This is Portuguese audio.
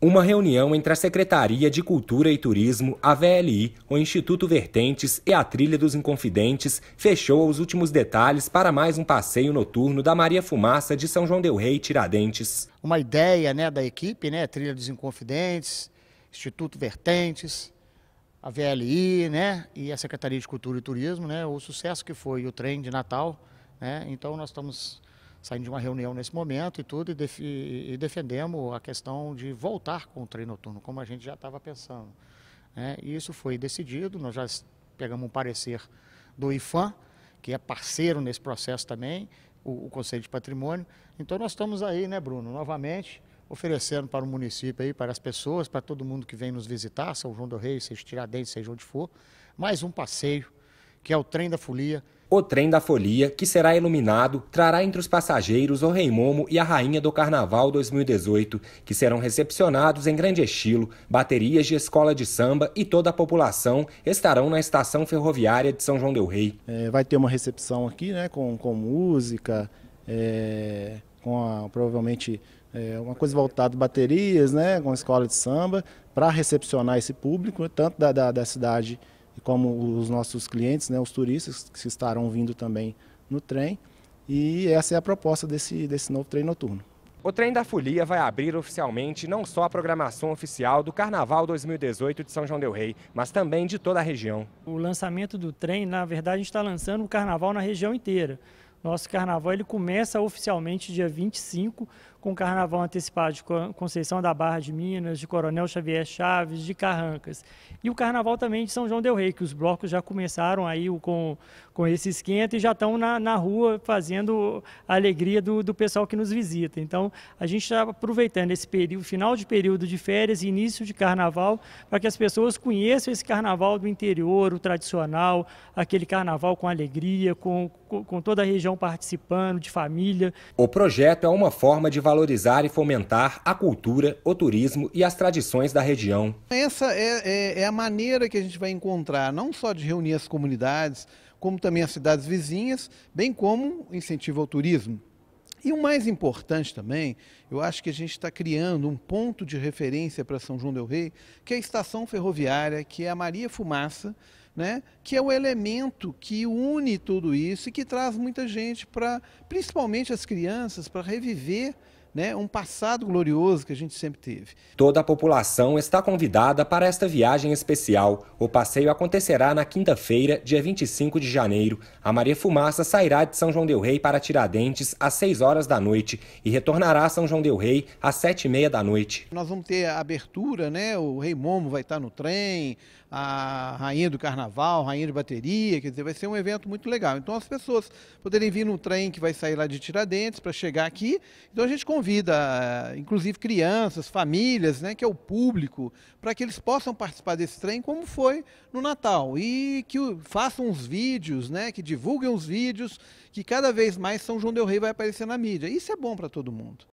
Uma reunião entre a Secretaria de Cultura e Turismo, a VLI, o Instituto Vertentes e a Trilha dos Inconfidentes fechou os últimos detalhes para mais um passeio noturno da Maria Fumaça de São João del Rei Tiradentes. Uma ideia né, da equipe, né, Trilha dos Inconfidentes, Instituto Vertentes, a VLI né, e a Secretaria de Cultura e Turismo, né, o sucesso que foi o trem de Natal. Né, então nós estamos saindo de uma reunião nesse momento e tudo, e, def e defendemos a questão de voltar com o trem noturno, como a gente já estava pensando. Né? E isso foi decidido, nós já pegamos um parecer do IFAM, que é parceiro nesse processo também, o, o Conselho de Patrimônio. Então nós estamos aí, né, Bruno, novamente oferecendo para o município aí, para as pessoas, para todo mundo que vem nos visitar, São João do Rei, seja Tiradentes, seja onde for, mais um passeio, que é o Trem da Folia, o trem da folia, que será iluminado, trará entre os passageiros o Rei Momo e a Rainha do Carnaval 2018, que serão recepcionados em grande estilo, baterias de escola de samba e toda a população estarão na estação ferroviária de São João del Rei. É, vai ter uma recepção aqui, né, com, com música, é, com a, provavelmente é, uma coisa voltada a baterias, né, com a escola de samba, para recepcionar esse público, tanto da, da, da cidade e como os nossos clientes, né, os turistas que estarão vindo também no trem. E essa é a proposta desse, desse novo trem noturno. O trem da Folia vai abrir oficialmente não só a programação oficial do Carnaval 2018 de São João Del Rei, mas também de toda a região. O lançamento do trem, na verdade, a gente está lançando o carnaval na região inteira. Nosso carnaval ele começa oficialmente dia 25 com o Carnaval antecipado de Conceição da Barra de Minas, de Coronel Xavier Chaves, de Carrancas. E o Carnaval também de São João del Rei, que os blocos já começaram aí com, com esse esquenta e já estão na, na rua fazendo a alegria do, do pessoal que nos visita. Então, a gente está aproveitando esse período, final de período de férias e início de Carnaval, para que as pessoas conheçam esse Carnaval do interior, o tradicional, aquele Carnaval com alegria, com, com, com toda a região participando, de família. O projeto é uma forma de valorizar e fomentar a cultura, o turismo e as tradições da região. Essa é, é, é a maneira que a gente vai encontrar, não só de reunir as comunidades, como também as cidades vizinhas, bem como incentivo ao turismo. E o mais importante também, eu acho que a gente está criando um ponto de referência para São João del Rei, que é a estação ferroviária, que é a Maria Fumaça, né? que é o elemento que une tudo isso e que traz muita gente para, principalmente as crianças, para reviver né, um passado glorioso que a gente sempre teve. Toda a população está convidada para esta viagem especial. O passeio acontecerá na quinta-feira, dia 25 de janeiro. A Maria Fumaça sairá de São João del Rei para Tiradentes às 6 horas da noite e retornará a São João del Rei às 7 e meia da noite. Nós vamos ter a abertura, né? O Rei Momo vai estar no trem, a Rainha do Carnaval, Rainha de Bateria, quer dizer, vai ser um evento muito legal. Então as pessoas poderem vir no trem que vai sair lá de Tiradentes para chegar aqui. Então a gente convida, eh, inclusive crianças, famílias, né, que é o público, para que eles possam participar desse trem como foi no Natal e que façam os vídeos, né, que divulguem os vídeos, que cada vez mais São João del Rei vai aparecer na mídia. Isso é bom para todo mundo.